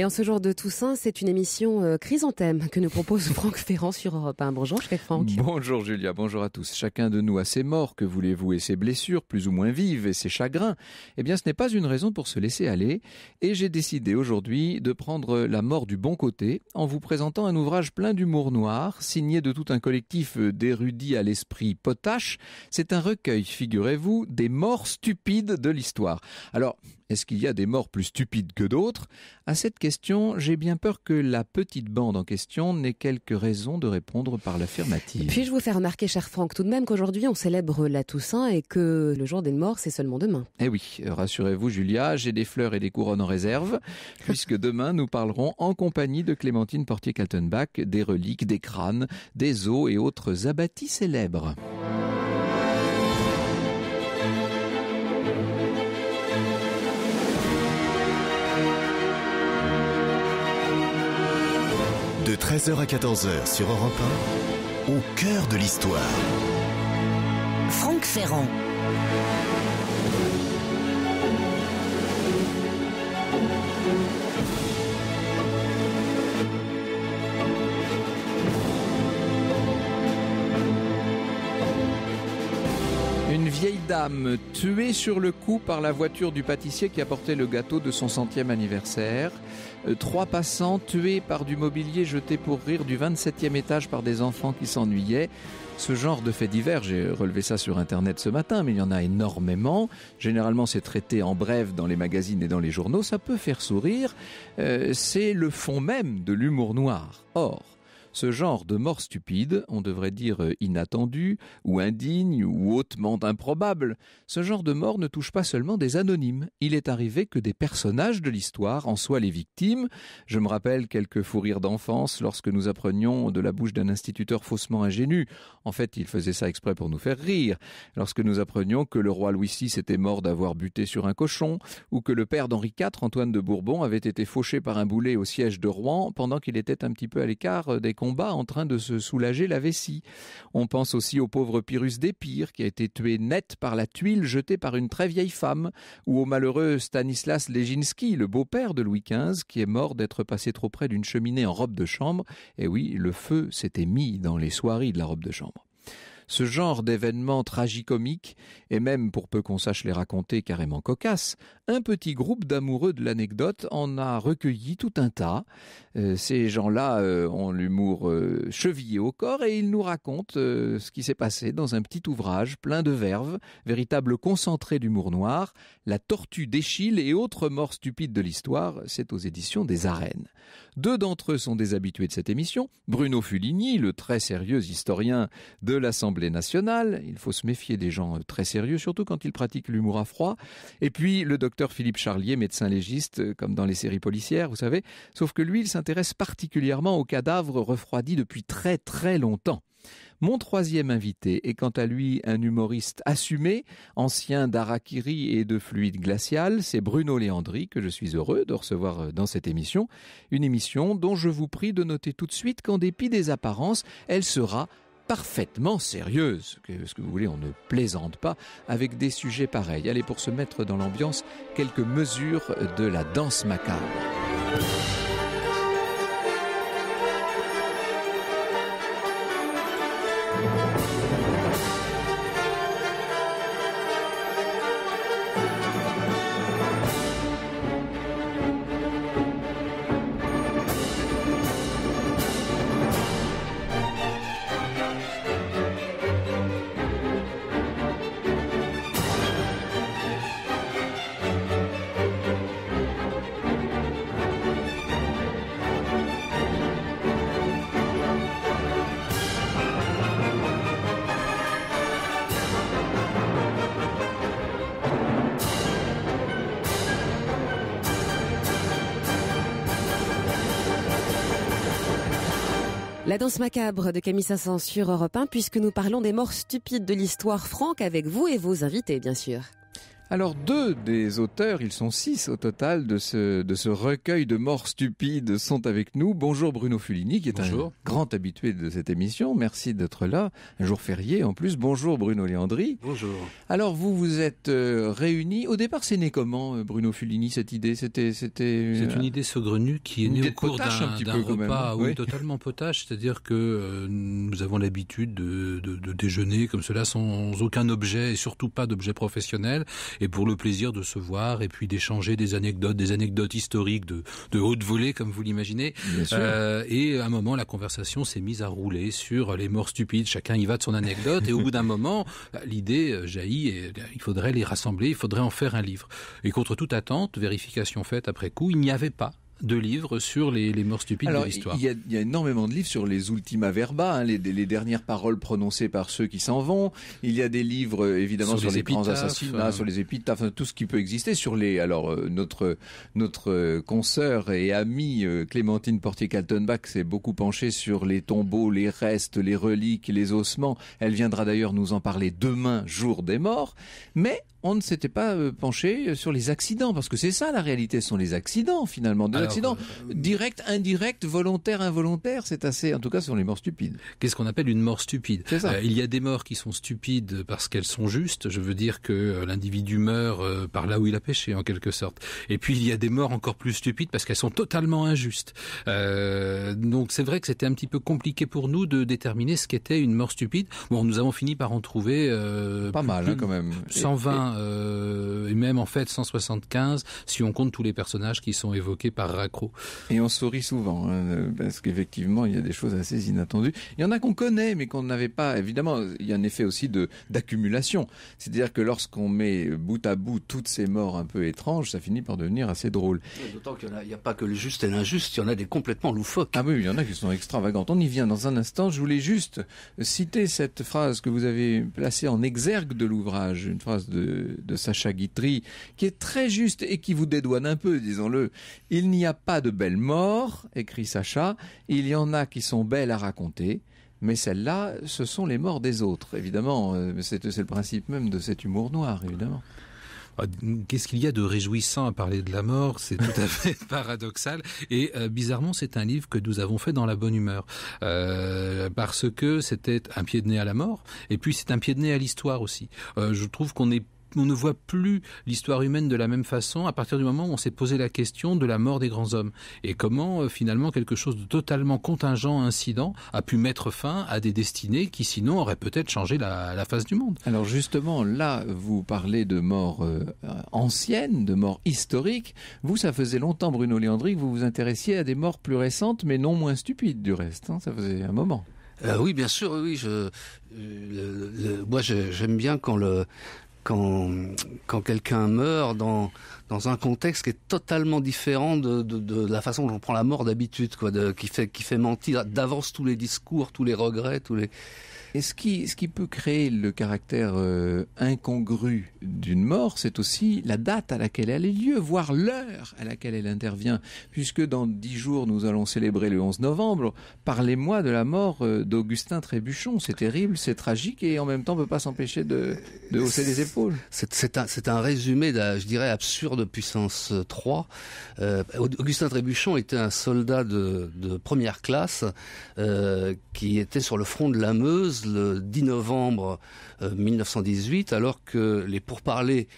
Et en ce jour de Toussaint, c'est une émission euh, chrysanthème que nous propose Franck Ferrand sur Europe 1. Bonjour, suis Franck. Bonjour, Julia. Bonjour à tous. Chacun de nous a ses morts, que voulez-vous, et ses blessures, plus ou moins vives, et ses chagrins. Eh bien, ce n'est pas une raison pour se laisser aller. Et j'ai décidé aujourd'hui de prendre la mort du bon côté en vous présentant un ouvrage plein d'humour noir, signé de tout un collectif euh, d'érudits à l'esprit potache. C'est un recueil, figurez-vous, des morts stupides de l'histoire. Alors, est-ce qu'il y a des morts plus stupides que d'autres? À cette j'ai bien peur que la petite bande en question n'ait quelques raisons de répondre par l'affirmative. Puis-je vous faire remarquer, cher Franck, tout de même qu'aujourd'hui on célèbre la Toussaint et que le jour des morts, c'est seulement demain. Eh oui, rassurez-vous, Julia, j'ai des fleurs et des couronnes en réserve, puisque demain nous parlerons en compagnie de Clémentine Portier-Kaltenbach des reliques, des crânes, des os et autres abattis célèbres. De 13h à 14h sur Europe 1, au cœur de l'histoire. Franck Ferrand. Une vieille dame tuée sur le coup par la voiture du pâtissier qui apportait le gâteau de son centième anniversaire. Euh, trois passants tués par du mobilier jeté pour rire du 27e étage par des enfants qui s'ennuyaient. Ce genre de faits divers, j'ai relevé ça sur Internet ce matin, mais il y en a énormément. Généralement, c'est traité en bref dans les magazines et dans les journaux. Ça peut faire sourire. Euh, c'est le fond même de l'humour noir. Or, ce genre de mort stupide, on devrait dire euh, inattendu, ou indigne, ou hautement improbable, ce genre de mort ne touche pas seulement des anonymes. Il est arrivé que des personnages de l'histoire en soient les victimes. Je me rappelle quelques fous rires d'enfance lorsque nous apprenions de la bouche d'un instituteur faussement ingénu. En fait, il faisait ça exprès pour nous faire rire. Lorsque nous apprenions que le roi Louis VI était mort d'avoir buté sur un cochon, ou que le père d'Henri IV, Antoine de Bourbon, avait été fauché par un boulet au siège de Rouen pendant qu'il était un petit peu à l'écart euh, des combat en train de se soulager la vessie. On pense aussi au pauvre Pyrrhus d'Épire qui a été tué net par la tuile jetée par une très vieille femme, ou au malheureux Stanislas Leginski, le beau-père de Louis XV, qui est mort d'être passé trop près d'une cheminée en robe de chambre. Et oui, le feu s'était mis dans les soirées de la robe de chambre. Ce genre d'événements tragicomiques et même, pour peu qu'on sache les raconter, carrément cocasse. Un petit groupe d'amoureux de l'anecdote en a recueilli tout un tas. Euh, ces gens-là euh, ont l'humour euh, chevillé au corps et ils nous racontent ce qui s'est passé dans un petit ouvrage plein de verve, véritable concentré d'humour noir, La tortue d'Échille et autres morts stupides de l'histoire, c'est aux éditions des Arènes. Deux d'entre eux sont des habitués de cette émission, Bruno Fulini, le très sérieux historien de l'Assemblée l'Assemblée Il faut se méfier des gens euh, très sérieux, surtout quand ils pratiquent l'humour à froid. Et puis le docteur Philippe Charlier, médecin légiste, euh, comme dans les séries policières, vous savez. Sauf que lui, il s'intéresse particulièrement aux cadavres refroidis depuis très très longtemps. Mon troisième invité est quant à lui un humoriste assumé, ancien d'Arakiri et de fluide glacial. C'est Bruno Léandri que je suis heureux de recevoir euh, dans cette émission. Une émission dont je vous prie de noter tout de suite qu'en dépit des apparences, elle sera parfaitement sérieuse. Ce que vous voulez, on ne plaisante pas avec des sujets pareils. Allez, pour se mettre dans l'ambiance, quelques mesures de la danse macabre. La danse macabre de Camille Saint-Saëns sur Europe 1, puisque nous parlons des morts stupides de l'histoire franque avec vous et vos invités, bien sûr. Alors deux des auteurs, ils sont six au total de ce, de ce recueil de morts stupides sont avec nous. Bonjour Bruno Fulini qui est un grand habitué de cette émission. Merci d'être là. Un jour férié en plus. Bonjour Bruno Léandri. Bonjour. Alors vous vous êtes euh, réunis. Au départ c'est né comment euh, Bruno Fulini cette idée C'était c'était C'est une idée saugrenue qui est née au cours d'un repas totalement potache, c'est-à-dire que euh, nous avons l'habitude de, de, de déjeuner comme cela sans aucun objet et surtout pas d'objet professionnel et pour le plaisir de se voir et puis d'échanger des anecdotes, des anecdotes historiques de, de haute volée comme vous l'imaginez. Euh, et à un moment, la conversation s'est mise à rouler sur les morts stupides. Chacun y va de son anecdote et au bout d'un moment, l'idée euh, jaillit et euh, il faudrait les rassembler, il faudrait en faire un livre. Et contre toute attente, vérification faite après coup, il n'y avait pas de livres sur les, morts stupides de l'histoire. Il y, a énormément de livres sur les ultima verba, hein, les, dernières paroles prononcées par ceux qui s'en vont. Il y a des livres euh, évidemment sur, les, grands assassinats, euh. sur les épitaphes, tout ce qui peut exister. Sur les alors euh, notre notre consoeur et amie Clémentine Portier-Kaltenbach s'est beaucoup penchée sur les tombeaux, les restes, les reliques, les ossements. Elle viendra d'ailleurs nous en parler demain, jour des morts. Mais on ne s'était pas euh, penché euh, sur les accidents, parce que c'est ça la réalité, ce sont les accidents finalement, des accidents euh, directs, indirects, volontaires, involontaires, c'est assez, en tout cas ce sont les morts stupides. Qu'est-ce qu'on appelle une mort stupide Il y a des morts qui sont stupides parce qu'elles sont justes, je veux dire que l'individu meurt par là où il a péché en quelque sorte, et puis il y a des morts encore plus stupides parce qu'elles sont totalement injustes. donc c'est vrai que c'était un petit peu compliqué pour nous de déterminer ce qu'était une mort stupide. Bon, nous avons fini par en trouver... pas mal hein, quand même. 120. Euh, et même en fait 175 si on compte tous les personnages qui sont évoqués par Racro. Et on sourit souvent hein, parce qu'effectivement il y a des choses assez inattendues. Il y en a qu'on connaît mais qu'on n'avait pas. Évidemment, il y a un effet aussi de d'accumulation, c'est-à-dire que lorsqu'on met bout à bout toutes ces morts un peu étranges, ça finit par devenir assez drôle. D'autant qu'il n'y a, a, pas que le juste et l'injuste, il y en a des complètement loufoques. Ah oui, il y en a qui sont extravagantes. On y vient dans un instant. Je voulais juste citer cette phrase que vous avez placée en exergue de l'ouvrage, une phrase de de, Sacha Guitry, qui est très juste et qui vous dédouane un peu, disons-le. Il n'y a pas de belles morts, écrit Sacha, il y en a qui sont belles à raconter, mais celles-là, ce sont les morts des autres, évidemment. Euh, c'est le principe même de cet humour noir, évidemment. Ah, qu'est-ce qu'il y a de réjouissant à parler de la mort C'est tout à fait paradoxal. Et euh, bizarrement, c'est un livre que nous avons fait dans la bonne humeur. Euh, parce que c'était un pied de nez à la mort, et puis c'est un pied de nez à l'histoire aussi. je trouve qu'on est on ne voit plus l'histoire humaine de la même façon à partir du moment où on s'est posé la question de la mort des grands hommes et comment euh, finalement quelque chose de totalement contingent, incident, a pu mettre fin à des destinées qui sinon auraient peut-être changé la, face du monde. Alors justement, là, vous parlez de mort anciennes, euh, ancienne, de mort historique. Vous, ça faisait longtemps, Bruno Léandry, que vous vous intéressiez à des morts plus récentes, mais non moins stupides du reste. Hein. ça faisait un moment. Euh, oui, bien sûr, oui. Je, moi, j'aime bien quand le, quand, quand quelqu'un meurt dans, dans un contexte qui est totalement différent de, la façon dont on prend la mort d'habitude, quoi, de, qui fait qui fait mentir d'avance tous les discours, tous les regrets, tous les. Et ce qui ce qui peut créer le caractère euh, incongru d'une mort, c'est aussi la date à laquelle elle a lieu, voire l'heure à laquelle elle intervient, puisque dans dix jours nous allons célébrer le 11 novembre. Parlez-moi de la mort euh, d'Augustin Trébuchon. C'est terrible, c'est tragique et en même temps on ne peut pas s'empêcher de, de hausser les épaules. C'est un c'est un résumé, je dirais absurde puissance 3. Euh, Augustin Trébuchon était un soldat de, première classe euh, qui était sur le front de la Meuse le 10 novembre 1918, euh, alors que les pourparlers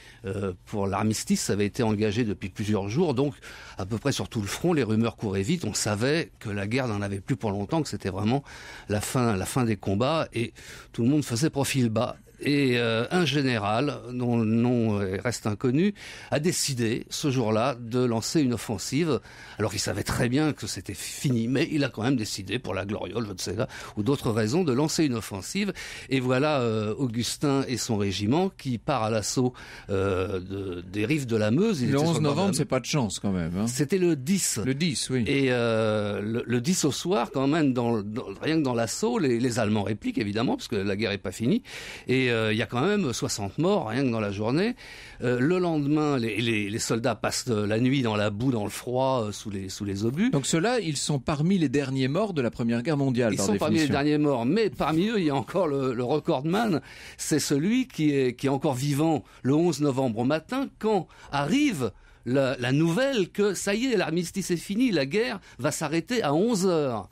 pour l'armistice avaient été engagés depuis plusieurs jours. Donc, à peu près sur tout le front, les rumeurs couraient vite. On savait que la guerre n'en avait plus pour longtemps, que c'était vraiment la fin, la fin des combats, et tout le monde faisait profil bas et euh, un général, dont le nom reste inconnu, a décidé ce jour-là de lancer une offensive. Alors qu'il savait très bien que c'était fini, mais il a quand même décidé, pour la gloriole, je ne ou d'autres raisons, de lancer une offensive. Et voilà euh, Augustin et son régiment qui part à l'assaut euh, de, des rives de la Meuse. le 11 novembre, c'est pas de chance quand même. Hein. C'était le 10. Le 10, oui. Et le, le, 10 au soir, quand même, dans, dans rien que dans l'assaut, les, les Allemands répliquent évidemment, parce que la guerre est pas finie. Et euh, il y a quand même 60 morts rien que dans la journée. Euh, le lendemain, les, soldats passent euh, la nuit dans la boue, dans le froid, sous, les, obus. Donc ceux-là, ils sont parmi les derniers morts de la Première Guerre mondiale. Ils sont parmi les derniers morts, mais parmi eux, il y a encore le, recordman, c'est celui qui est, encore vivant le 11 novembre au matin, quand arrive la, la nouvelle que ça y est, l'armistice est fini, la guerre va s'arrêter à 11 heures.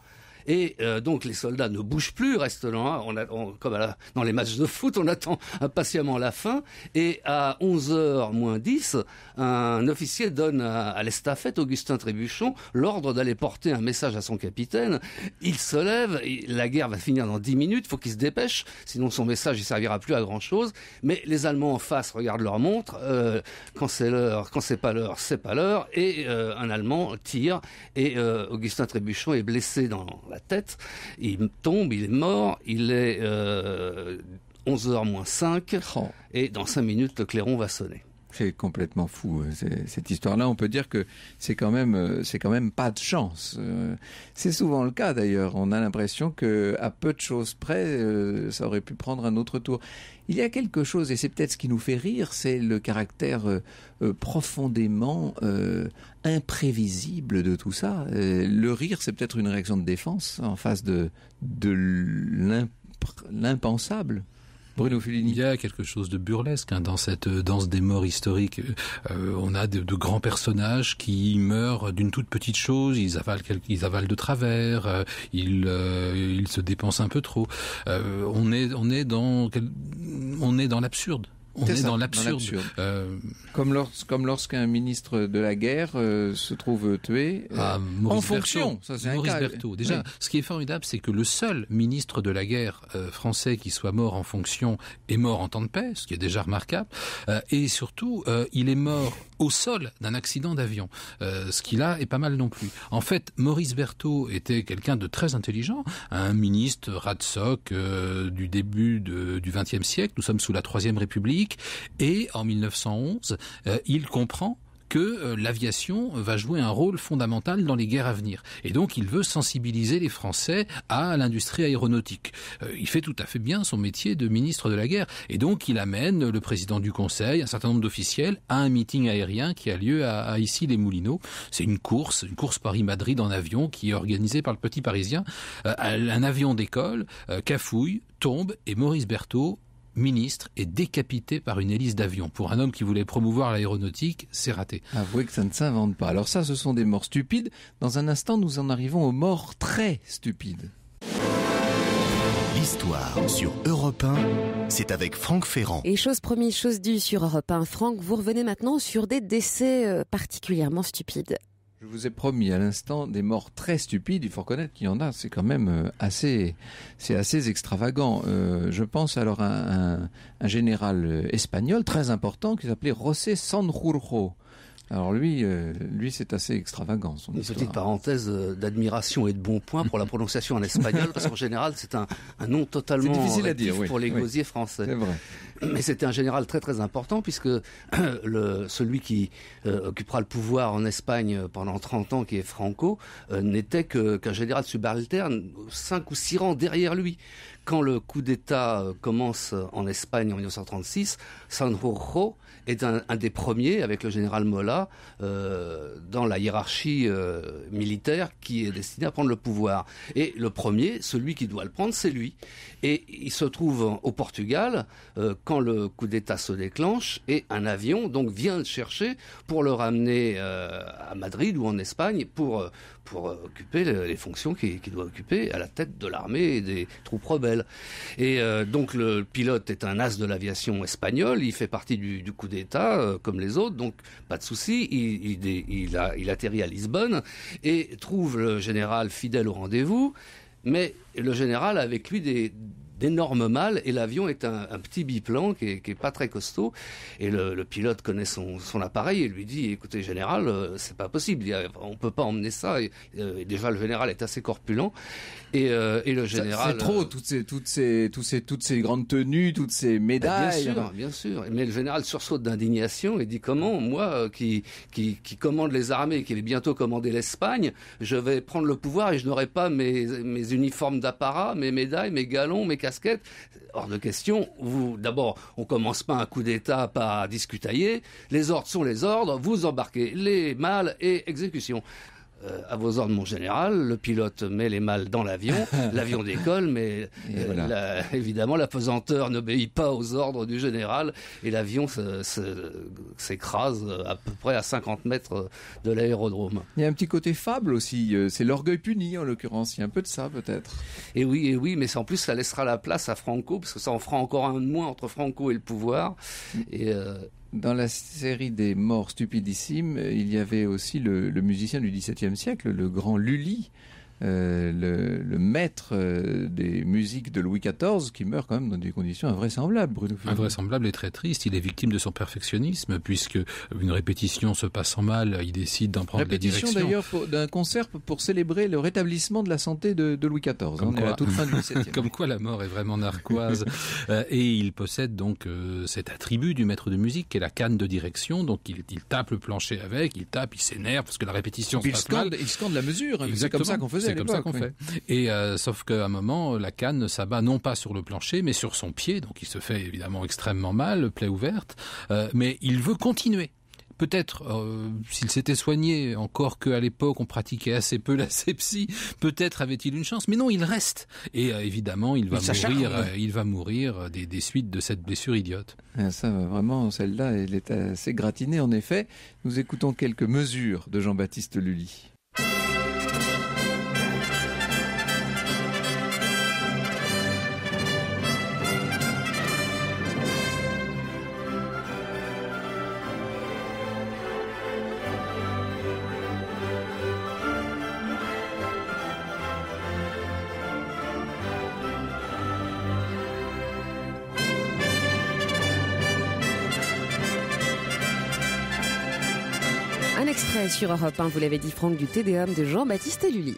Et euh, donc les soldats ne bougent plus, restent là. Hein. On, comme dans les matchs de foot, on attend impatiemment la fin. Et à 11h moins 10, un officier donne à, l'estafette Augustin Trébuchon l'ordre d'aller porter un message à son capitaine. Il se lève, la guerre va finir dans 10 minutes, faut qu'il se dépêche, sinon son message ne servira plus à grand chose. Mais les Allemands en face regardent leur montre, euh, quand c'est l'heure, quand c'est pas l'heure, c'est pas l'heure, et euh, un Allemand tire, et Augustin Trébuchon est blessé dans la tête. Il tombe, il est mort, il est 11h euh, moins 5. Et dans 5 minutes, le clairon va sonner. C'est complètement fou euh, cette histoire-là. On peut dire que c'est quand même euh, c'est quand même pas de chance. Euh. C'est souvent le cas d'ailleurs. On a l'impression que à peu de choses près, ça aurait pu prendre un autre tour. Il y a quelque chose et c'est peut-être ce qui nous fait rire, c'est le caractère profondément imprévisible de tout ça. Le rire, c'est peut-être une réaction de défense en face de de l'impensable. Bruno Il y a quelque chose de burlesque hein, dans cette euh, danse des morts historiques euh, on a de, grands personnages qui meurent d'une toute petite chose, ils avalent, ils avalent de travers, euh, ils, ils se dépensent un peu trop. on est, on est dans, on est dans l'absurde on est, dans l'absurde. Euh, comme, lorsque, comme lorsqu'un ministre de la guerre euh, se trouve tué euh, ah, en fonction. ça, c'est Maurice Berthaud. Déjà, ce qui est formidable, c'est que le seul ministre de la guerre français qui soit mort en fonction est mort en temps de paix, ce qui est déjà remarquable. et surtout, il est mort au sol d'un accident d'avion, ce qui là est pas mal non plus. En fait, Maurice Berthaud était quelqu'un de très intelligent, un ministre radsoc du début du XXe siècle. Nous sommes sous la Troisième République et en 1911, euh, il comprend que euh, l'aviation va jouer un rôle fondamental dans les guerres à venir. Et donc il veut sensibiliser les Français à l'industrie aéronautique. Euh, il fait tout à fait bien son métier de ministre de la guerre. Et donc il amène le président du Conseil, un certain nombre d'officiels, à un meeting aérien qui a lieu à, ici les Moulineaux. C'est une course, une course Paris-Madrid en avion qui est organisée par le Petit Parisien. un avion d'école, cafouille, tombe et Maurice Berthaud ministre est décapité par une hélice d'avion. Pour un homme qui voulait promouvoir l'aéronautique, c'est raté. Avouez que ça ne s'invente pas. Alors ça, ce sont des morts stupides. Dans un instant, nous en arrivons aux morts très stupides. L'histoire sur Europe 1, c'est avec Franck Ferrand. Et chose promise, chose due sur Europe 1. Franck, vous revenez maintenant sur des décès euh, particulièrement stupides. Je vous ai promis à l'instant des morts très stupides. Il faut reconnaître qu'il y en a. C'est quand même euh, assez, c'est assez extravagant. Euh, je pense alors à un, un, général euh, espagnol très important qui s'appelait José Sanjurjo. Alors lui, euh, lui c'est assez extravagant. Une petite parenthèse euh, d'admiration et de bon point pour la prononciation en espagnol, parce qu'en général c'est un, nom totalement difficile à euh, dire, oui, pour les gosiers français. Vrai. Mais c'était un général très très important puisque celui qui occupera le pouvoir en Espagne pendant 30 ans, qui est Franco, n'était qu'un général subalterne, 5 ou 6 rangs derrière lui. Quand le coup d'État commence en Espagne en 1936, Sanjurjo est un, des premiers, avec le général Mola, euh, dans la hiérarchie euh, militaire qui est destinée à prendre le pouvoir. Et le premier, celui qui doit le prendre, c'est lui. Et il se trouve au Portugal euh, quand le coup d'État se déclenche et un avion donc vient le chercher pour le ramener euh, à Madrid ou en Espagne pour euh, pour occuper les, fonctions qu'il doit occuper à la tête de l'armée et des troupes rebelles. Et donc le pilote est un as de l'aviation espagnole, il fait partie du, coup d'État comme les autres, donc pas de souci. Il, il, a, il atterrit à Lisbonne et trouve le général fidèle au rendez-vous mais le général a avec lui des, d'énormes mâles et l'avion est un, petit biplan qui est, pas très costaud. Et le, pilote connaît son, appareil et lui dit écoutez général, euh, c'est pas possible, on peut pas emmener ça. Euh, et, déjà le général est assez corpulent et, euh, le général. C'est trop toutes ces toutes ces toutes ces toutes ces grandes tenues, toutes ces médailles. Bien sûr, bien sûr. Mais le général sursaute d'indignation et dit comment moi qui, qui commande les armées, qui vais bientôt commander l'Espagne, je vais prendre le pouvoir et je n'aurai pas mes mes uniformes d'apparat, mes médailles, mes galons, mes hors de question. d'abord, on commence pas un coup d'État par discutailler. Les ordres sont les ordres. Vous embarquez les mâles et exécution. Euh, à vos ordres, mon général. Le pilote met les malles dans l'avion, l'avion décolle, mais euh, évidemment, la pesanteur n'obéit pas aux ordres du général et l'avion s'écrase à peu près à 50 mètres de l'aérodrome. Il y a un petit côté fable aussi, euh, c'est l'orgueil puni en l'occurrence, il y a un peu de ça peut-être. Et oui, et oui, mais en plus ça laissera la place à Franco, parce que ça en fera encore un de moins entre Franco et le pouvoir. Mm. Dans la série des morts stupidissimes, il y avait aussi le, musicien du XVIIe siècle, le grand Lully, euh, le, le, maître euh, des musiques de Louis XIV, qui meurt quand même dans des conditions invraisemblables, Bruno Invraisemblable et très triste. Il est victime de son perfectionnisme, puisque une répétition se en mal, il décide d'en prendre répétition, la direction. d'ailleurs d'un concert pour célébrer le rétablissement de la santé de, de Louis XIV. Hein, comme On quoi, est à la toute fin du XVIIe. Comme quoi la mort est vraiment narquoise. Euh, et il possède donc cet attribut du maître de musique, qui est la canne de direction. Donc il, il tape le plancher avec, il tape, il s'énerve, parce que la répétition se passe mal. Il scande la mesure. Hein, c'est comme ça qu'on faisait c'est comme ça qu'on fait. Et euh, sauf qu'à un moment, la canne s'abat non pas sur le plancher, mais sur son pied, donc il se fait évidemment extrêmement mal, plaie ouverte, euh, mais il veut continuer peut-être euh, s'il s'était soigné, encore qu'à l'époque on pratiquait assez peu la sepsie, peut-être avait-il une chance. Mais non, il reste. Et évidemment, il va mourir. il va mourir des, suites de cette blessure idiote. Ah, ça, vraiment, celle-là, elle est assez gratinée. En effet, nous écoutons quelques mesures de Jean-Baptiste Lully. Euh, sur Europe 1, vous l'avez dit Franck, du TDM de Jean-Baptiste Lully.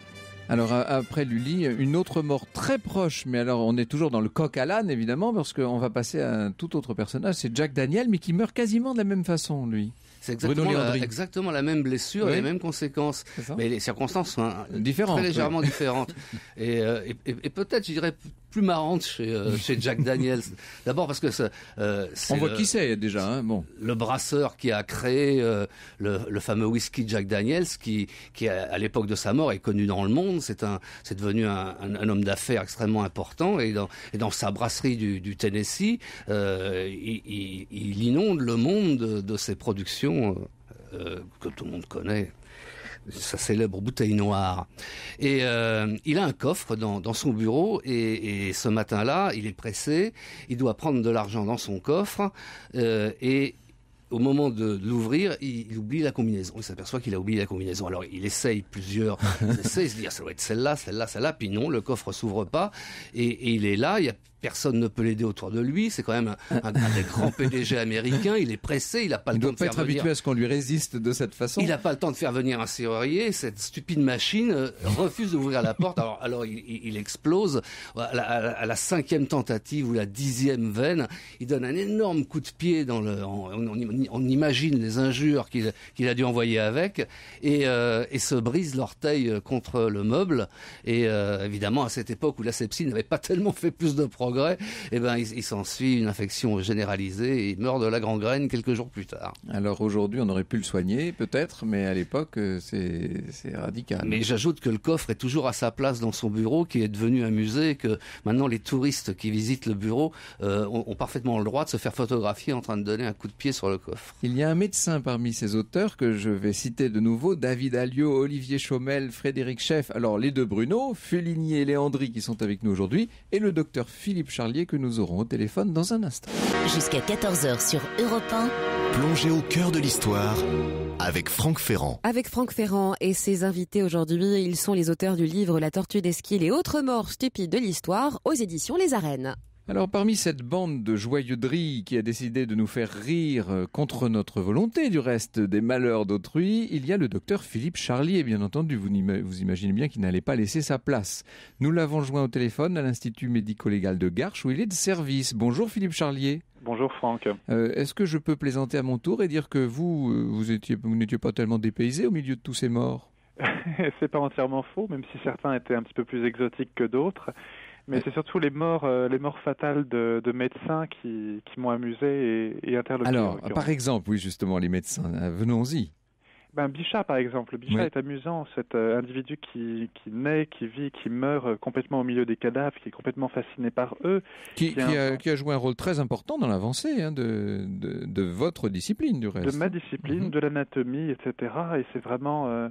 Alors après Lully, une autre mort très proche, mais alors on est toujours dans le coq à l'âne évidemment, parce qu'on va passer à un tout autre personnage, c'est Jack Daniel, mais qui meurt quasiment de la même façon lui. C'est exactement, la même blessure, les mêmes conséquences, mais les circonstances sont hein, différentes, très légèrement différentes. Euh, et, et peut-être, je dirais, plus marrante euh, chez, Jack Daniels. D'abord parce que euh, c'est, on voit qui c'est déjà. Hein, bon, le brasseur qui a créé euh, le, fameux whisky Jack Daniels, qui, à l'époque de sa mort est connu dans le monde. C'est un, c'est devenu un, homme d'affaires extrêmement important et dans, sa brasserie du, Tennessee, il, inonde le monde de ses productions que tout le monde connaît sa célèbre bouteille noire. Et euh, il a un coffre dans, son bureau et, ce matin-là, il est pressé, il doit prendre de l'argent dans son coffre euh, et au moment de, l'ouvrir, il, oublie la combinaison. Il s'aperçoit qu'il a oublié la combinaison. Alors il essaye plusieurs essais, il se dit ça doit être celle-là, celle-là, celle-là. Puis non, le coffre s'ouvre pas et, et il est là. Il y a personne ne peut l'aider autour de lui. C'est quand même un, un, des grands PDG américains. Il est pressé, il n'a pas le temps de faire venir. habitué à ce qu'on lui résiste de cette façon. Il n'a pas le temps de faire venir un serrurier. Cette stupide machine euh, refuse d'ouvrir la porte. Alors, alors il, explose à la, cinquième tentative ou la dixième veine. Il donne un énorme coup de pied dans le. On, imagine les injures qu'il a dû envoyer avec et, euh, se brise l'orteil euh, contre le meuble. Et évidemment, à cette époque où la sepsie n'avait pas tellement fait plus de progrès grès, eh ben, il, s'en s'ensuit une infection généralisée et il meurt de la gangrène quelques jours plus tard. Alors aujourd'hui, on aurait pu le soigner, peut-être, mais à l'époque, euh, c'est radical. Mais j'ajoute que le coffre est toujours à sa place dans son bureau, qui est devenu un musée, que maintenant les touristes qui visitent le bureau euh, ont, parfaitement le droit de se faire photographier en train de donner un coup de pied sur le coffre. Il y a un médecin parmi ces auteurs que je vais citer de nouveau, David Alliot, Olivier Chaumel, Frédéric Chef, alors les deux Bruno, Félinier et Léandri qui sont avec nous aujourd'hui, et le docteur Philippe Charlier que nous aurons au téléphone dans un instant. Jusqu'à 14h sur Europe 1. Plongez au cœur de l'histoire avec Franck Ferrand. Avec Franck Ferrand et ses invités aujourd'hui, ils sont les auteurs du livre La tortue d'Esquille et autres morts stupides de l'histoire aux éditions Les Arènes. Alors parmi cette bande de joyeux drilles qui a décidé de nous faire rire euh, contre notre volonté du reste des malheurs d'autrui, il y a le docteur Philippe Charlier, bien entendu, vous, imaginez bien qu'il n'allait pas laisser sa place. Nous l'avons joint au téléphone à l'Institut médico-légal de Garches où il est de service. Bonjour Philippe Charlier. Bonjour Franck. Euh, est-ce que je peux plaisanter à mon tour et dire que vous, euh, vous, n'étiez pas tellement dépaysé au milieu de tous ces morts C'est pas entièrement faux, même si certains étaient un petit peu plus exotiques que d'autres. Mais c'est surtout les morts, euh, les morts fatales de, médecins qui, qui m'ont amusé et, et interloqué. Alors, par exemple, oui, justement, les médecins, euh, venons-y. Ben, Bichat, par exemple. Bichat est amusant, cet euh, individu qui, qui naît, qui vit, qui meurt complètement au milieu des cadavres, qui est complètement fasciné par eux. Qui, qui, a, joué un rôle très important dans l'avancée hein, de, de, votre discipline, du reste. De ma discipline, mhm. de l'anatomie, etc. Et c'est vraiment...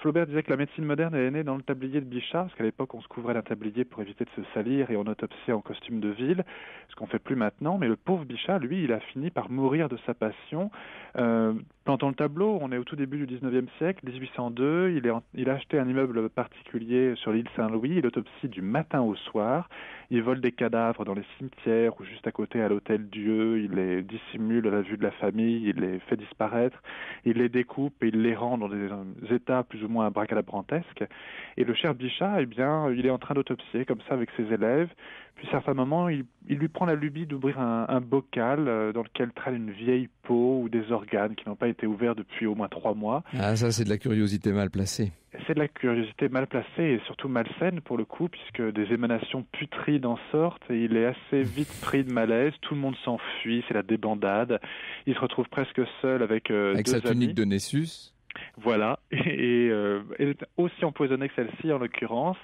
Flaubert disait que la médecine moderne est née dans le tablier de Bichat, parce qu'à l'époque on se couvrait d'un tablier pour éviter de se salir et on autopsiait en costume de ville, ce qu'on fait plus maintenant. Mais le pauvre Bichat, lui, il a fini par mourir de sa passion. Euh, le tableau, on est au tout début du 19e siècle, 1802. Il, est il a acheté un immeuble particulier sur l'île Saint-Louis. Il autopsie du matin au soir. Il vole des cadavres dans les cimetières ou juste à côté à l'hôtel Dieu. Il les dissimule à la vue de la famille. Il les fait disparaître. Il les découpe et il les rend dans des euh, états plus ou moins bracalabrantesque Et le cher Bichat, eh bien, il est en train d'autopsier comme ça avec ses élèves. Puis à certains moments, il, lui prend la lubie d'ouvrir un, bocal euh, dans lequel traîne une vieille peau ou des organes qui n'ont pas été ouverts depuis au moins trois mois. Ah, ça, c'est de la curiosité mal placée. C'est de la curiosité mal placée et surtout malsaine pour le coup, puisque des émanations putrides en sortent il est assez vite pris de malaise. Tout le monde s'enfuit, c'est la débandade. Il se retrouve presque seul avec, euh, avec sa de Nessus. Voilà, et, euh, elle aussi empoisonné que celle-ci en l'occurrence.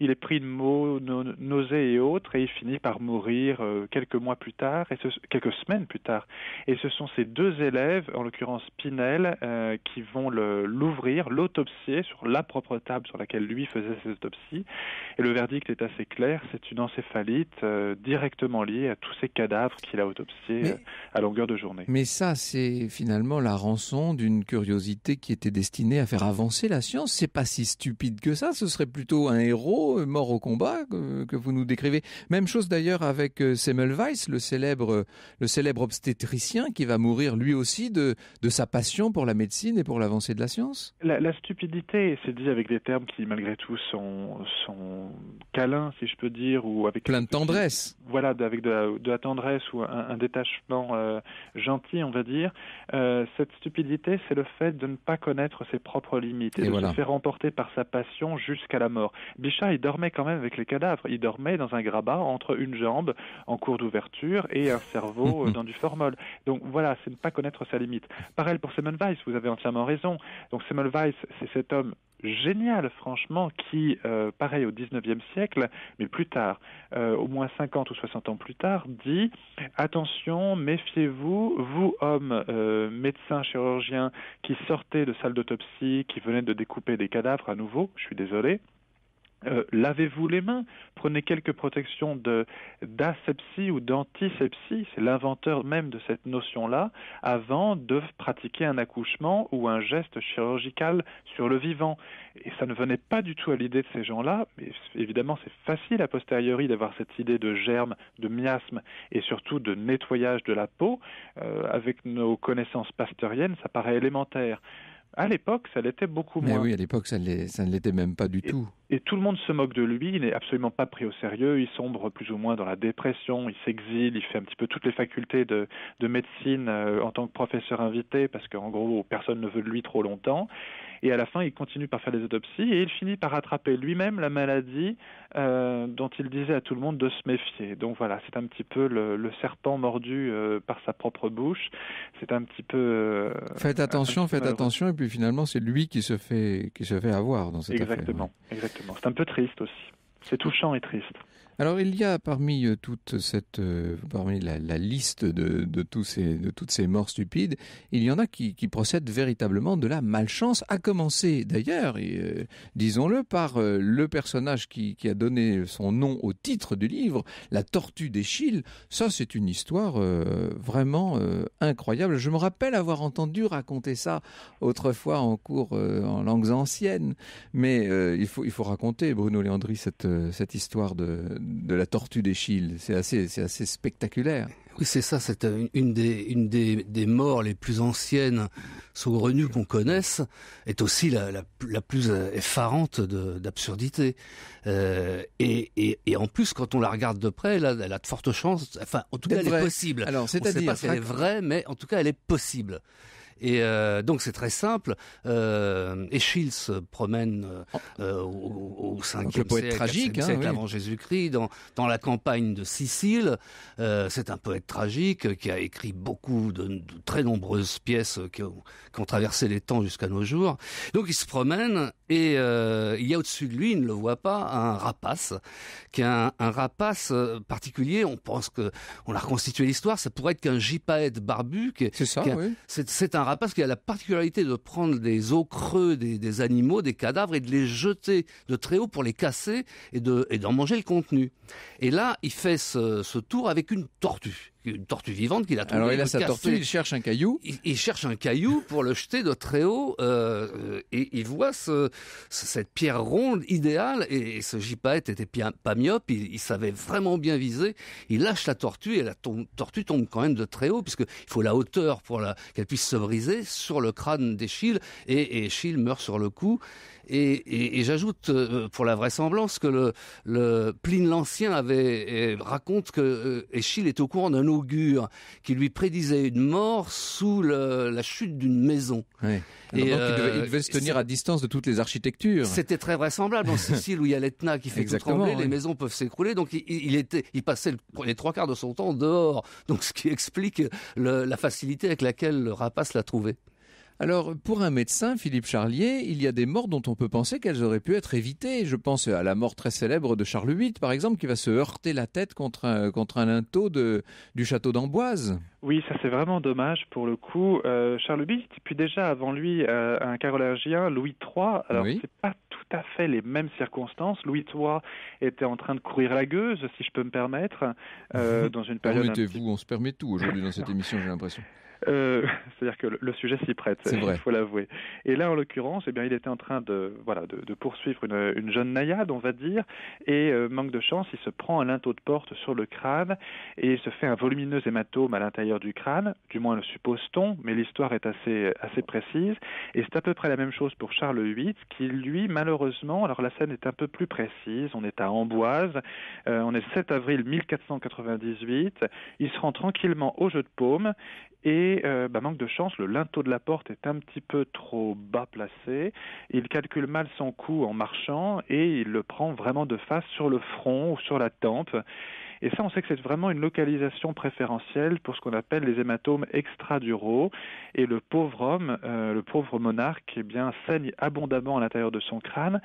Il est pris de maux, nausées et autres, et il finit par mourir euh, quelques mois plus tard, et quelques semaines plus tard. Et ce sont ces deux élèves, en l'occurrence Pinel, euh, qui vont l'ouvrir, l'autopsier sur la propre table sur laquelle lui faisait ses autopsies. Et le verdict est assez clair, c'est une encéphalite directement liée à tous ces cadavres qu'il a autopsiés à longueur de journée. Mais ça, c'est finalement la rançon d'une curiosité qui était destiné à faire avancer la science. C'est pas si stupide que ça. Ce serait plutôt un héros euh, mort au combat que, vous nous décrivez. Même chose d'ailleurs avec euh, Semmelweis, le célèbre, euh, le célèbre obstétricien qui va mourir lui aussi de, de sa passion pour la médecine et pour l'avancée de la science. La, la stupidité, c'est dit avec des termes qui malgré tout sont, sont câlins, si je peux dire, ou avec plein de tendresse. voilà, avec de la, de tendresse ou un, détachement gentil, on va dire. cette stupidité, c'est le fait de ne pas connaître ses propres limites et, de se faire emporter par sa passion jusqu'à la mort. Bichat, il dormait quand même avec les cadavres. Il dormait dans un grabat entre une jambe en cours d'ouverture et un cerveau euh, dans du formol. Donc voilà, c'est ne pas connaître sa limite. Pareil pour Simon vous avez entièrement raison. Donc Simon c'est cet homme génial, franchement, qui, euh, pareil au 19e siècle, mais plus tard, euh, au moins 50 ou 60 ans plus tard, dit attention, méfiez-vous, vous, hommes euh, médecins, chirurgiens, qui sortez de salles d'autopsie, qui venez de découper des cadavres à nouveau, je suis désolé, euh, lavez-vous les mains, prenez quelques protections d'asepsie ou d'antisepsie, c'est l'inventeur même de cette notion-là, avant de pratiquer un accouchement ou un geste chirurgical sur le vivant. Et ça ne venait pas du tout à l'idée de ces gens-là, mais évidemment c'est facile a posteriori d'avoir cette idée de germe, de miasme et surtout de nettoyage de la peau. Euh, avec nos connaissances pasteuriennes, ça paraît élémentaire. À l'époque, ça l'était beaucoup moins. oui, à l'époque, ça, ne l'était même pas du tout et tout le monde se moque de lui, il n'est absolument pas pris au sérieux, il sombre plus ou moins dans la dépression, il s'exile, il fait un petit peu toutes les facultés de, médecine euh, en tant que professeur invité, parce qu'en gros, personne ne veut de lui trop longtemps. Et à la fin, il continue par faire des autopsies et il finit par attraper lui-même la maladie euh, dont il disait à tout le monde de se méfier. Donc voilà, c'est un petit peu le, serpent mordu euh, par sa propre bouche. C'est un petit peu. faites attention, faites attention, et puis finalement, c'est lui qui se fait qui se fait avoir dans cette affaire. Hein. Exactement, exactement. C'est un peu triste aussi. C'est touchant et triste. Alors il y a parmi euh, toute cette euh, parmi la, liste de, de, tous de toutes ces morts stupides, il y en a qui, procèdent véritablement de la malchance, à commencer d'ailleurs, euh, disons-le, par le personnage qui, a donné son nom au titre du livre, la tortue d'Échille. Ça c'est une histoire vraiment incroyable. Je me rappelle avoir entendu raconter ça autrefois en cours en langues anciennes, mais il faut il faut raconter Bruno Léandri cette cette histoire de de la tortue d'Échille. C'est assez, spectaculaire. Oui, c'est ça, c'est euh, une des, une des, morts les plus anciennes saugrenues qu'on connaisse, est aussi la, plus euh, effarante d'absurdité. Euh, et, en plus, quand on la regarde de près, elle a, de fortes chances, enfin, en tout cas, elle est possible. Alors, c'est-à-dire. pas si est mais en tout cas, elle est possible. Et euh, donc c'est très simple. Euh, Échille se promène euh, au, cinquième 5e siècle, tragique, hein, avant Jésus-Christ, dans, la campagne de Sicile. Euh, c'est un poète tragique qui a écrit beaucoup de, très nombreuses pièces qui ont, traversé les temps jusqu'à nos jours. Donc il se promène et il y a au-dessus de lui, il ne le voit pas, un rapace, qui est un, rapace particulier. On pense que on a reconstitué l'histoire. Ça pourrait être qu'un gypaète barbu, c'est ça, oui. c'est un parce qu'il y a la particularité de prendre des os creux des, animaux, des cadavres, et de les jeter de très haut pour les casser et d'en manger le contenu. Et là, il fait ce tour avec une tortue une tortue vivante qu'il a Alors il sa tortue, il cherche un caillou. Il, cherche un caillou pour le jeter de très haut euh, et il voit cette pierre ronde idéale et, ce gypaète était pas myope, il, savait vraiment bien viser. Il lâche la tortue et la tortue tombe quand même de très haut puisqu'il faut la hauteur pour qu'elle puisse se briser sur le crâne d'Echille et, Echille meurt sur le coup. Et, j'ajoute, euh, pour la vraisemblance, que le, Pline l'Ancien avait euh, raconte que euh, est au courant d'un augure qui lui prédisait une mort sous la chute d'une maison. Et il, devait, se tenir à distance de toutes les architectures. C'était très vraisemblable en Sicile où il y a l'Etna qui fait tout trembler, les maisons peuvent s'écrouler. Donc il, était, il passait les trois quarts de son temps dehors. Donc ce qui explique la facilité avec laquelle le rapace l'a trouvé. Alors, pour un médecin, Philippe Charlier, il y a des morts dont on peut penser qu'elles auraient pu être évitées. Je pense à la mort très célèbre de Charles VIII, par exemple, qui va se heurter la tête contre un, contre linteau du château d'Amboise. Oui, ça c'est vraiment dommage pour le coup. Euh, Charles VIII, puis déjà avant lui, euh, un carolingien, Louis III. Alors, c'est pas tout à fait les mêmes circonstances. Louis III était en train de courir la gueuse, si je peux me permettre, euh, dans une période. Permettez-vous, on se permet tout aujourd'hui dans cette émission, j'ai l'impression. Euh, c'est-à-dire que le sujet s'y prête, il faut l'avouer. Et là, en l'occurrence, eh bien, il était en train de, voilà, de, poursuivre une, jeune naïade, on va dire, et euh, manque de chance, il se prend un linteau de porte sur le crâne et il se fait un volumineux hématome à l'intérieur du crâne, du moins le suppose-t-on, mais l'histoire est assez, assez précise. Et c'est à peu près la même chose pour Charles VIII, qui lui, malheureusement, alors la scène est un peu plus précise, on est à Amboise, euh, on est 7 avril 1498, il se rend tranquillement au jeu de paume et et euh, bah, manque de chance, le linteau de la porte est un petit peu trop bas placé. Il calcule mal son coup en marchant et il le prend vraiment de face sur le front ou sur la tempe. Et ça, on sait que c'est vraiment une localisation préférentielle pour ce qu'on appelle les hématomes extraduraux. Et le pauvre homme, euh, le pauvre monarque, eh bien, saigne abondamment à l'intérieur de son crâne.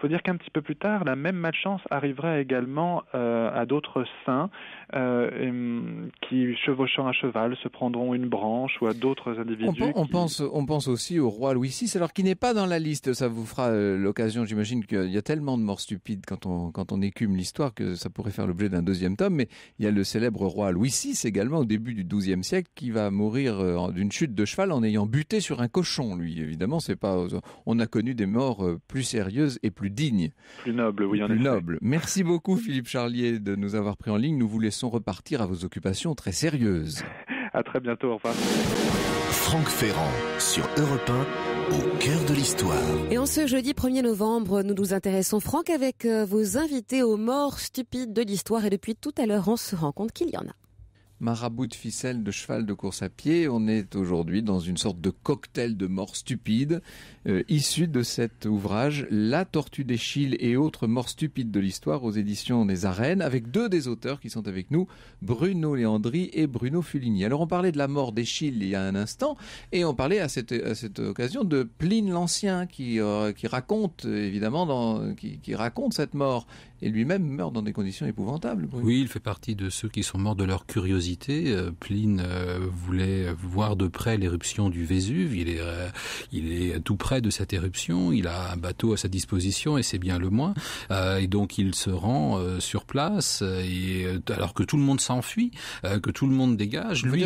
Il faut dire qu'un petit peu plus tard, la même malchance arriverait également euh, à d'autres saints euh, mm, qui, chevauchant à cheval, se prendront une branche ou à d'autres individus. On, pense, on pense aussi au roi Louis VI, alors qui n'est pas dans la liste. Ça vous fera euh, l'occasion, j'imagine qu'il y a tellement de morts stupides quand on, quand on écume l'histoire que ça pourrait faire l'objet d'un deuxième tome. Mais il y a le célèbre roi Louis VI également au début du XIIe siècle qui va mourir d'une chute de cheval en ayant buté sur un cochon. Lui, évidemment, c'est pas. On a connu des morts plus sérieuses et plus plus digne. noble, oui. Plus noble. Merci beaucoup Philippe Charlier de nous avoir pris en ligne. Nous vous laissons repartir à vos occupations très sérieuses. À très bientôt, au Franck Ferrand sur Europe 1 au cœur de l'histoire. Et en ce jeudi 1er novembre, nous nous intéressons, Franck, avec euh, vos invités aux morts stupides de l'histoire. Et depuis tout à l'heure, on se rend compte qu'il y en a marabout de ficelle de cheval de course à pied, on est aujourd'hui dans une sorte de cocktail de morts stupides, euh, issu de cet ouvrage La tortue d'Échille et autres morts stupides de l'histoire aux éditions des arènes, avec deux des auteurs qui sont avec nous, Bruno Léandri et Bruno Fulini. Alors on parlait de la mort d'Échille il y a un instant, et on parlait à cette, occasion de Pline l'Ancien, qui, euh, raconte évidemment, dans, qui, raconte cette mort, et lui-même meurt dans des conditions épouvantables. Oui, il fait partie de ceux qui sont morts de leur curiosité euh, Pline euh, voulait voir de près l'éruption du Vésuve. Il est, euh, il est tout près de cette éruption. Il a un bateau à sa disposition et c'est bien le moins. et donc il se rend sur place et alors que tout le monde s'enfuit, que tout le monde dégage. Lui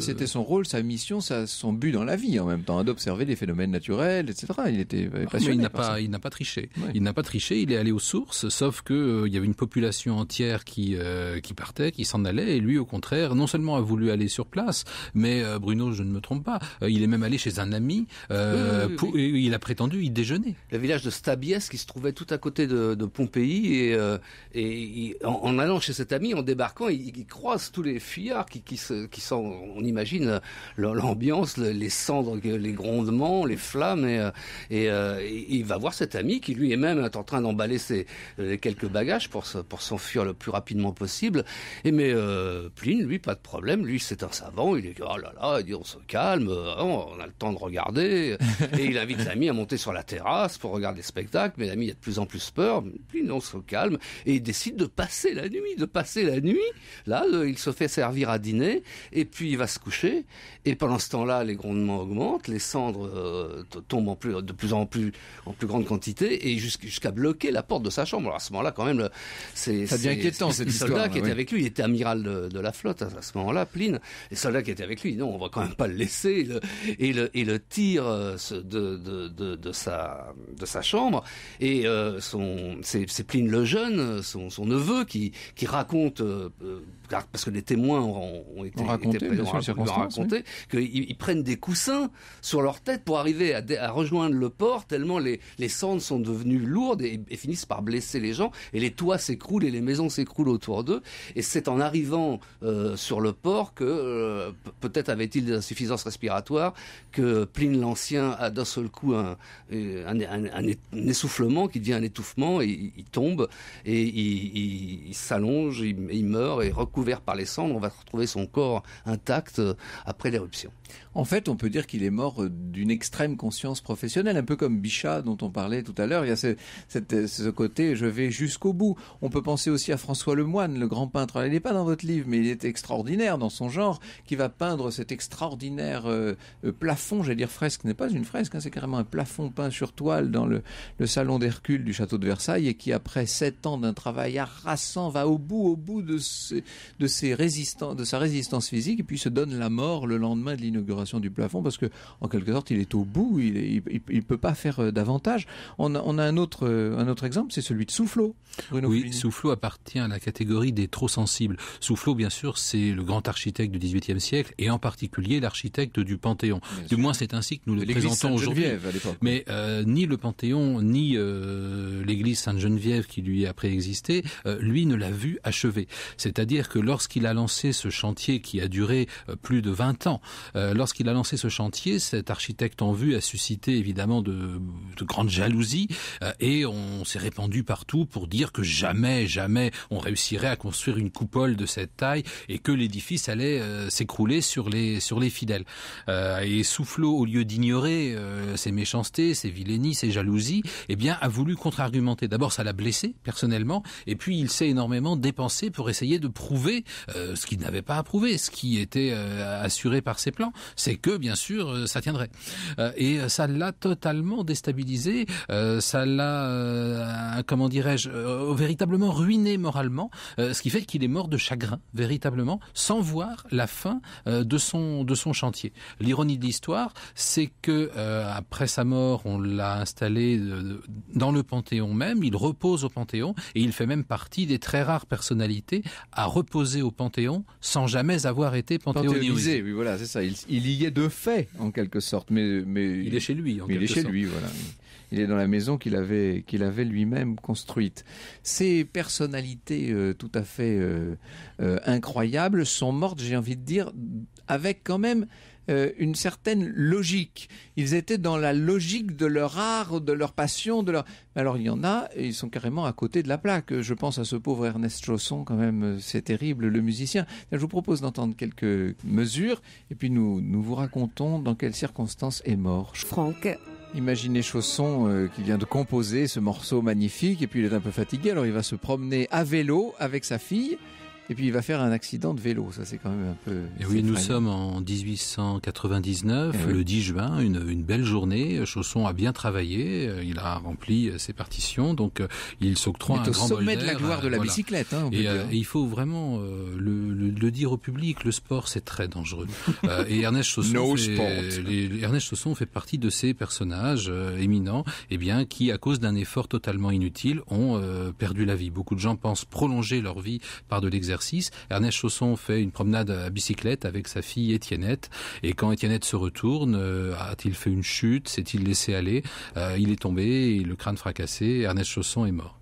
c'était son rôle, sa mission, son but dans la vie en même temps, hein, d'observer les phénomènes naturels, etc. Il était ah, il n'a pas, il n'a pas triché. Il n'a pas triché. Il est allé aux sources, sauf que il y avait une population entière qui qui partait, qui s'en allait, et lui au contraire, non seulement a voulu aller sur place, mais euh, Bruno, je ne me trompe pas, euh, il est même allé chez un ami. Euh, il a prétendu y déjeuner. Le village de Stabies, qui se trouvait tout à côté de, Pompéi, et, en, allant chez cet ami, en débarquant, il, croise tous les fuyards qui, qui, sont, on imagine l'ambiance, les cendres, les grondements, les flammes, et, il va voir cet ami qui lui-même est en train d'emballer ses quelques bagages pour pour s'enfuir le plus rapidement possible. Et mais lui, pas de problème. Lui, c'est un savant. Il dit oh là là, il dit, on se calme, hein, on a le temps de regarder. Et il invite l'ami à monter sur la terrasse pour regarder le spectacle. Mais l'ami a de plus en plus peur. puis on se calme. Et il décide de passer la nuit, de passer la nuit. Là, il se fait servir à dîner. Et puis, il va se coucher. Et pendant ce temps-là, les grondements augmentent. Les cendres euh, tombent en plus, de plus en plus, en plus grande quantité. Et jusqu'à bloquer la porte de sa chambre. Alors, à ce moment-là, quand même, c'est. Ça devient inquiétant, cette histoire. soldat qui était avec lui, il était amiral de la flotte à ce moment-là, Pline. Et ceux-là qui était avec lui, non, on va quand même pas le laisser. Et le, tire euh, de, sa, chambre. Et euh, c'est, Pline le Jeune, son, neveu, qui, raconte... Euh, parce que les témoins ont, ont été, ont raconté, qu'ils ils prennent des coussins sur leur tête pour arriver à, rejoindre le port, tellement les, les cendres sont devenues lourdes et, finissent par blesser les gens, et les toits s'écroulent et les maisons s'écroulent autour d'eux. Et c'est en arrivant euh, sur le port que euh, peut-être avait-il des insuffisances respiratoires, que Pline l'Ancien a d'un seul coup un, euh, un, un, essoufflement qui devient un étouffement, et il, tombe, et il, il s'allonge, il, meurt, et recouvre Ouvert par les cendres, on va retrouver son corps intact euh, après l'éruption. En fait, on peut dire qu'il est mort euh, d'une extrême conscience professionnelle, un peu comme Bichat dont on parlait tout à l'heure. Il y a ce, euh, côté je vais jusqu'au bout. On peut penser aussi à François Lemoine, le grand peintre. il n'est pas dans votre livre, mais il est extraordinaire dans son genre, qui va peindre cet extraordinaire euh, plafond, j'allais dire fresque, n'est pas une fresque, hein, c'est carrément un plafond peint sur toile dans le, salon d'Hercule du château de Versailles et qui, après sept ans d'un travail harassant, va au bout, au bout de, de, de sa résistance physique et puis se donne la mort le lendemain de l'inauguration du plafond parce que en quelque sorte il est au bout, il ne peut pas faire euh, davantage. On a, un autre euh, un autre exemple, c'est celui de Soufflot. Bruno oui, Soufflot appartient à la catégorie des trop sensibles. Soufflot, bien sûr, c'est le grand architecte du XVIIIe siècle et en particulier l'architecte du Panthéon. du moins, c'est ainsi que nous le présentons aujourd'hui. Mais euh, ni le Panthéon ni l'église Sainte-Geneviève qui lui a préexisté, lui ne l'a vu achevé. C'est-à-dire que lorsqu'il a lancé ce chantier qui a duré plus de 20 ans, lorsqu'il qu'il a lancé ce chantier, cet architecte en vue a suscité évidemment de, de grandes jalousies euh, et on s'est répandu partout pour dire que jamais, jamais on réussirait à construire une coupole de cette taille et que l'édifice allait euh, s'écrouler sur les sur les fidèles. Euh, et Soufflot, au lieu d'ignorer ses méchancetés, ses vilainies, ses jalousies, eh bien a voulu contre-argumenter. D'abord, ça l'a blessé personnellement, et puis il s'est énormément dépensé pour essayer de prouver ce qu'il n'avait pas à prouver, ce qui était assuré par ses plans c'est que bien sûr euh, ça tiendrait. Euh, et ça l'a totalement déstabilisé, euh, ça l'a, comment dirais-je, véritablement ruiné moralement, ce qui fait qu'il est mort de chagrin, véritablement, sans voir la fin de son de son chantier. L'ironie de l'histoire, c'est que après sa mort, on l'a installé dans le Panthéon même, il repose au Panthéon et il fait même partie des très rares personnalités à reposer au Panthéon sans jamais avoir été panthéonisé. oui, voilà, c'est ça y est de fait, en quelque sorte. Mais, il est chez lui. En il est chez lui, voilà. Il est dans la maison qu'il avait, qu'il avait lui-même construite. Ces personnalités euh, tout à fait euh, euh, incroyables sont mortes, j'ai envie de dire, avec quand même euh, une certaine logique. Ils étaient dans la logique de leur art, de leur passion, de leur. Alors il y en a, et ils sont carrément à côté de la plaque. Je pense à ce pauvre Ernest Chausson, quand même, euh, c'est terrible, le musicien. je vous propose d'entendre quelques mesures, et puis nous, vous racontons dans quelles circonstances est mort. Franck. Imaginez Chausson euh, qui vient de composer ce morceau magnifique, et puis il est un peu fatigué, alors il va se promener à vélo avec sa fille. Et puis il va faire un accident de vélo, ça c'est quand même un peu... Et oui, nous sommes en 1899, eh le 10 juin, une, belle journée, Chausson a bien travaillé, il a rempli euh, ses partitions, donc euh, il s'octroie un au grand sommet de la gloire de la euh, bicyclette. Hein, et, il faut vraiment le, dire au public, le sport c'est très dangereux. et Ernest Chausson, fait, Ernest Chausson fait partie de ces personnages éminents et eh bien, qui, à cause d'un effort totalement inutile, ont perdu la vie. Beaucoup de gens pensent prolonger leur vie par de l'exercice Ernest Chausson fait une promenade à bicyclette avec sa fille Étiennette. Et quand Étiennette se retourne, euh, a-t-il fait une chute S'est-il laissé aller euh, Il est tombé, le crâne fracassé. Ernest Chausson est mort.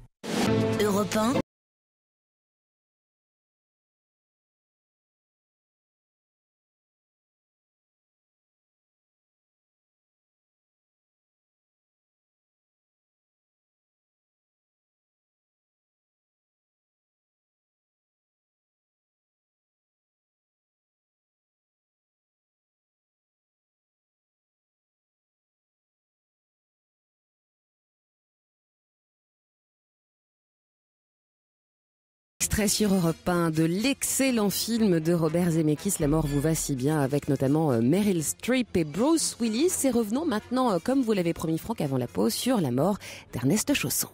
Très sur de l'excellent film de Robert Zemeckis, La mort vous va si bien, avec notamment euh, Meryl Streep et Bruce Willis. Et revenons maintenant, euh, comme vous l'avez promis Franck avant la pause, sur la mort d'Ernest Chausson.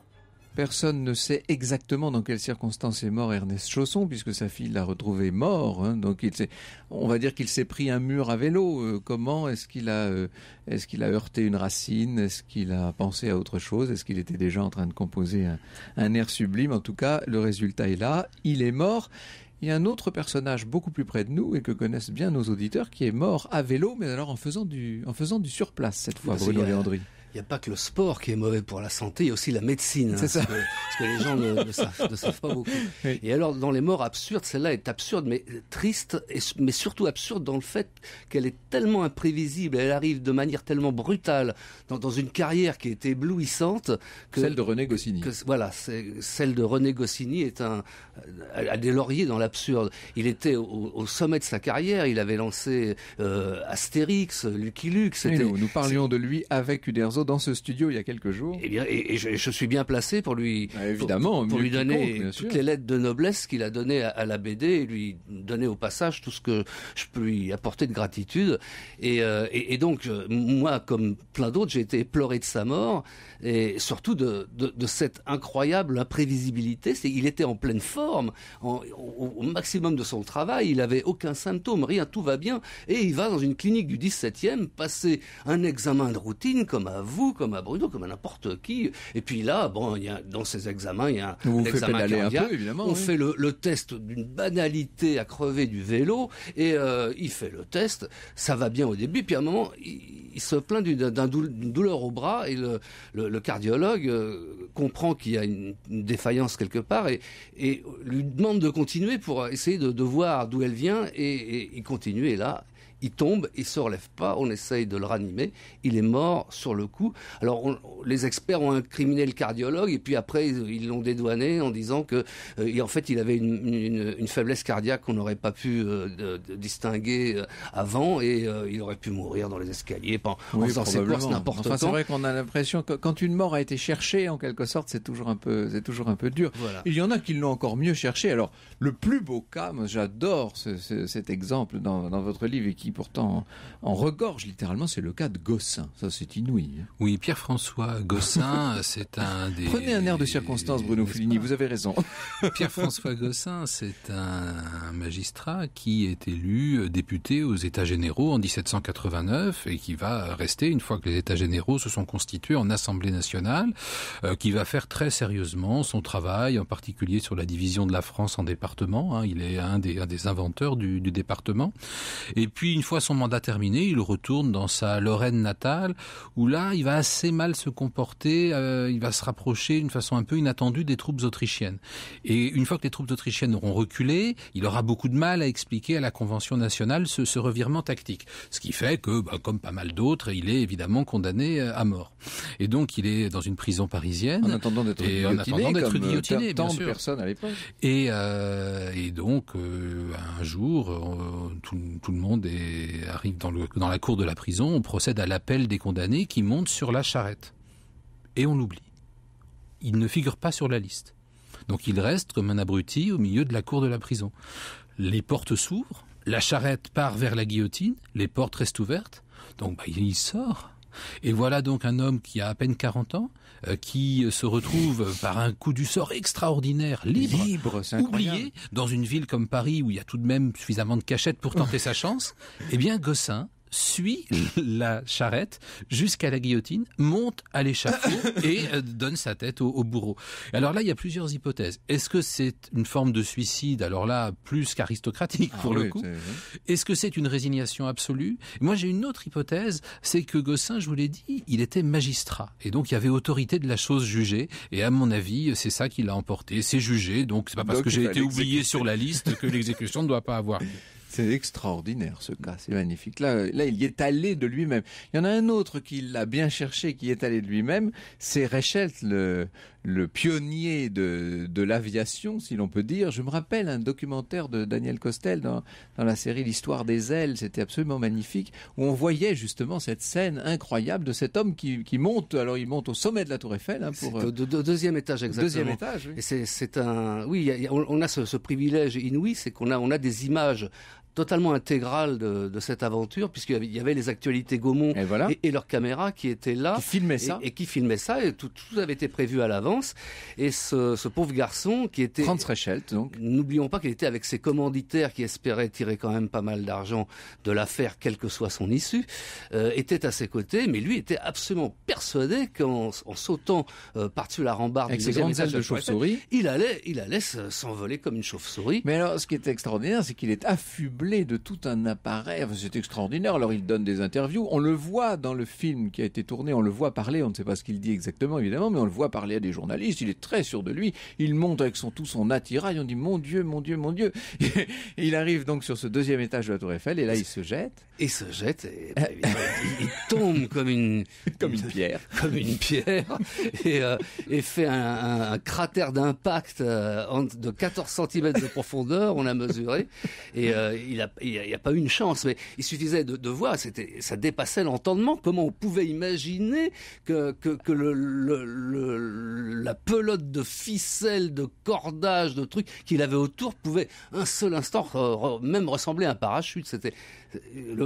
Personne ne sait exactement dans quelles circonstances est mort Ernest Chausson, puisque sa fille l'a retrouvé mort. Hein. donc, on va dire qu'il s'est pris un mur à vélo. Euh, comment euh, est-ce qu'il a, heurté une racine Est-ce qu'il a pensé à autre chose Est-ce qu'il était déjà en train de composer un, air sublime En tout cas, le résultat est là. Il est mort. Il y a un autre personnage beaucoup plus près de nous et que connaissent bien nos auditeurs qui est mort à vélo, mais alors en faisant du, en faisant surplace cette fois, Bruno il n'y a pas que le sport qui est mauvais pour la santé, il y a aussi la médecine. Hein, c'est ça. Parce que, les gens ne, savent, pas beaucoup. Et alors, dans les morts absurdes, celle-là est absurde, mais triste, et, mais surtout absurde dans le fait qu'elle est tellement imprévisible, elle arrive de manière tellement brutale dans, une carrière qui est éblouissante. Que, celle de René Goscinny. voilà, celle de René Goscinny est un, a des lauriers dans l'absurde. Il était au, sommet de sa carrière, il avait lancé euh, Astérix, Lucky Luke. Nous, nous parlions de lui avec Uderzo dans ce studio il y a quelques jours. Eh et, je, suis bien placé pour lui, ah, évidemment, pour, lui donner toutes les lettres de noblesse qu'il a données à, la BD et lui donner au passage tout ce que je peux lui apporter de gratitude. Et, euh, donc, euh, moi, comme plein d'autres, j'ai été pleuré de sa mort et surtout de, cette incroyable imprévisibilité. Il était en pleine forme, au, maximum de son travail, il avait aucun symptôme, rien, tout va bien, et il va dans une clinique du 17e passer un examen de routine comme avant vous, comme à Bruno, comme à n'importe qui. Et puis là, bon, il y a, dans ces examens, il y a un, examen cardiaque. on fait le, test d'une banalité à crever du vélo et euh, il fait le test. Ça va bien au début, puis à un moment, il, se plaint d'une douleur au bras et le, cardiologue euh, comprend qu'il y a une, défaillance quelque part et, lui demande de continuer pour essayer de, voir d'où elle vient et, et il continue et là il tombe, il ne se relève pas, on essaye de le ranimer, il est mort sur le coup. Alors les experts ont incriminé le cardiologue et puis après ils l'ont dédouané en disant que euh, en fait il avait une, faiblesse cardiaque qu'on n'aurait pas pu euh, distinguer euh, avant et il aurait pu mourir dans les escaliers en, oui, n'importe C'est vrai qu'on a l'impression que quand une mort a été cherchée en quelque sorte c'est toujours un peu c'est toujours un peu dur. Il y en a qui l'ont encore mieux cherché. Alors le plus beau cas, j'adore cet exemple dans, dans votre livre et qui pourtant en, regorge littéralement, c'est le cas de Gossin. Ça, c'est inouï. Hein. Oui, Pierre-François Gossin, c'est un des... Prenez un air de circonstance, Bruno Fulini, vous avez raison. Pierre-François Gossin, c'est un magistrat qui est élu député aux États généraux en 1789 et qui va rester, une fois que les États généraux se sont constitués en Assemblée nationale, euh, qui va faire très sérieusement son travail, en particulier sur la division de la France en départements. Hein. il est un des, inventeurs du, du département. Et puis, une fois son mandat terminé, il retourne dans sa Lorraine natale, où là, il va assez mal se comporter, euh, il va se rapprocher d'une façon un peu inattendue des troupes autrichiennes. Et une fois que les troupes autrichiennes auront reculé, il aura beaucoup de mal à expliquer à la Convention nationale ce, revirement tactique. Ce qui fait que, bah, comme pas mal d'autres, il est évidemment condamné euh, à mort. Et donc, il est dans une prison parisienne. En attendant d'être guillotiné. Tant de personnes à l'époque. Et, euh, donc, un jour, tout le monde est arrive dans, la cour de la prison, on procède à l'appel des condamnés qui montent sur la charrette. Et on l'oublie. Il ne figure pas sur la liste. Donc il reste comme un abruti au milieu de la cour de la prison. Les portes s'ouvrent, la charrette part vers la guillotine, les portes restent ouvertes, donc bah, il sort. Et voilà donc un homme qui a à peine 40 ans, euh, qui se retrouve par un coup du sort extraordinaire, libre, oublié dans une ville comme Paris où il y a tout de même suffisamment de cachettes pour tenter sa chance. Eh bien, Gossin suit la charrette jusqu'à la guillotine, monte à l'échafaud et euh, donne sa tête au, bourreau. Alors là, il y a plusieurs hypothèses. Est-ce que c'est une forme de suicide Alors là, plus qu'aristocratique ah pour le coup. Est-ce que c'est une résignation absolue Moi, j'ai une autre hypothèse, c'est que Gossin, je vous l'ai dit, il était magistrat et donc il y avait autorité de la chose jugée. Et à mon avis, c'est ça qui l'a emporté. C'est jugé, donc c'est pas parce que j'ai été oublié sur la liste que l'exécution ne doit pas avoir. C'est extraordinaire ce cas, c'est magnifique. Là, là, il y est allé de lui-même. Il y en a un autre qui l'a bien cherché, qui est allé de lui-même, c'est Rechelt, le, le pionnier de, l'aviation, si l'on peut dire. Je me rappelle un documentaire de Daniel Costel dans, la série L'histoire des ailes, c'était absolument magnifique, où on voyait justement cette scène incroyable de cet homme qui, monte, alors il monte au sommet de la tour Eiffel. Hein, pour, deuxième étage, exactement. Deuxième étage, oui. Et c'est un... Oui, on, a ce, privilège inouï, c'est qu'on on a des images totalement intégrale de, de cette aventure, puisqu'il y, y avait les actualités Gaumont et, voilà. et, leur leurs qui étaient là. Qui filmaient ça. Et, qui filmaient ça, et tout, tout avait été prévu à l'avance. Et ce, ce, pauvre garçon qui était... Franz Reichelt, donc. N'oublions pas qu'il était avec ses commanditaires qui espéraient tirer quand même pas mal d'argent de l'affaire, quelle que soit son issue, euh, était à ses côtés, mais lui était absolument persuadé qu'en en sautant euh, par-dessus la rambarde avec ses de, de chauve-souris, il allait, il allait s'envoler comme une chauve-souris. Mais alors, ce qui est extraordinaire, c'est qu'il est affublé de tout un appareil. c'est extraordinaire. Alors il donne des interviews. On le voit dans le film qui a été tourné. On le voit parler. On ne sait pas ce qu'il dit exactement, évidemment, mais on le voit parler à des journalistes. Il est très sûr de lui. Il monte avec son tout son attirail. On dit mon Dieu, mon Dieu, mon Dieu. il arrive donc sur ce deuxième étage de la Tour Eiffel et là il se jette. Et se jette. Et, il, tombe comme une comme une pierre. Comme une pierre et, euh, fait un, cratère d'impact euh, de 14 cm de profondeur. On a mesuré et il euh, il n'y a pas eu une chance. Mais il suffisait de, voir, c'était, ça dépassait l'entendement. Comment on pouvait imaginer que, le, la pelote de ficelles, de cordage, de trucs qu'il avait autour pouvait un seul instant même ressembler à un parachute. C'était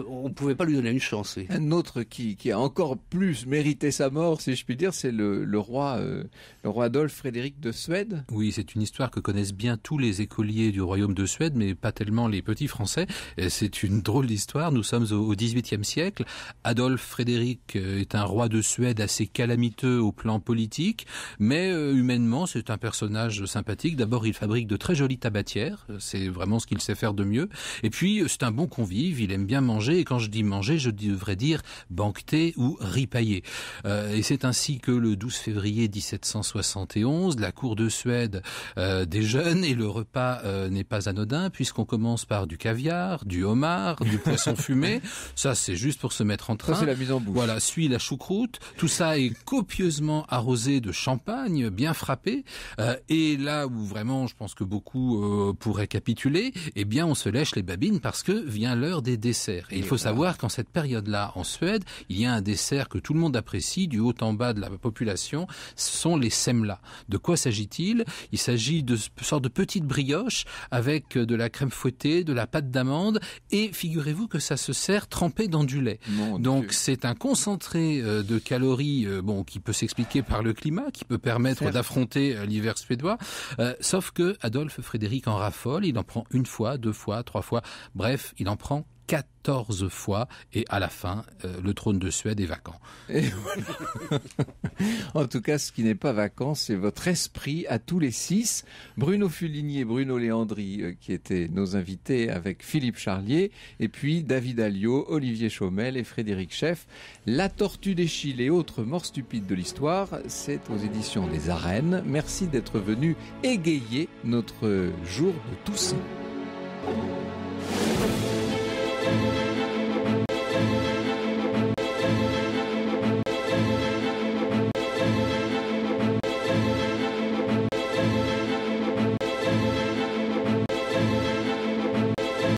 on ne pouvait pas lui donner une chance. Un autre qui, a encore plus mérité sa mort, si je puis dire, c'est le, roi euh, le roi Adolphe Frédéric de Suède. Oui, c'est une histoire que connaissent bien tous les écoliers du royaume de Suède, mais pas tellement les petits Français. C'est une drôle d'histoire. Nous sommes au XVIIIe siècle. Adolphe Frédéric euh, est un roi de Suède assez calamiteux au plan politique, mais euh, humainement, c'est un personnage sympathique. D'abord, il fabrique de très jolies tabatières. C'est vraiment ce qu'il sait faire de mieux. Et puis, c'est un bon convive. Il est bien manger, et quand je dis manger, je devrais dire banqueter ou ripailler. Euh, et c'est ainsi que le 12 février 1771, la cour de Suède euh, des déjeune et le repas euh, n'est pas anodin puisqu'on commence par du caviar, du homard, du poisson fumé. Ça, c'est juste pour se mettre en train. la Voilà, suit la choucroute. Tout ça est copieusement arrosé de champagne, bien frappé. et là où vraiment, je pense que beaucoup pourraient capituler, eh bien, on se lèche les babines parce que vient l'heure des dessert. Et il faut savoir qu'en cette période-là, en Suède, il y a un dessert que tout le monde apprécie, du haut en bas de la population, ce sont les semla. De quoi s'agit-il Il, s'agit de sorte de petites brioches avec euh, de la crème fouettée, de la pâte d'amande, et figurez-vous que ça se sert trempé dans du lait. Donc c'est un concentré euh, de calories, euh, bon, qui peut s'expliquer par le climat, qui peut permettre d'affronter l'hiver suédois. sauf que Adolphe Frédéric en raffole, il en prend une fois, deux fois, trois fois. Bref, il en prend 14 fois et à la fin, euh, le trône de Suède est vacant. en tout cas, ce qui n'est pas vacant, c'est votre esprit à tous les six. Bruno Fulini et Bruno Léandri, euh, qui étaient nos invités avec Philippe Charlier, et puis David Alliot, Olivier Chaumel et Frédéric Chef. La tortue des et autres morts stupides de l'histoire, c'est aux éditions des Arènes. Merci d'être venu égayer notre jour de Toussaint. thank you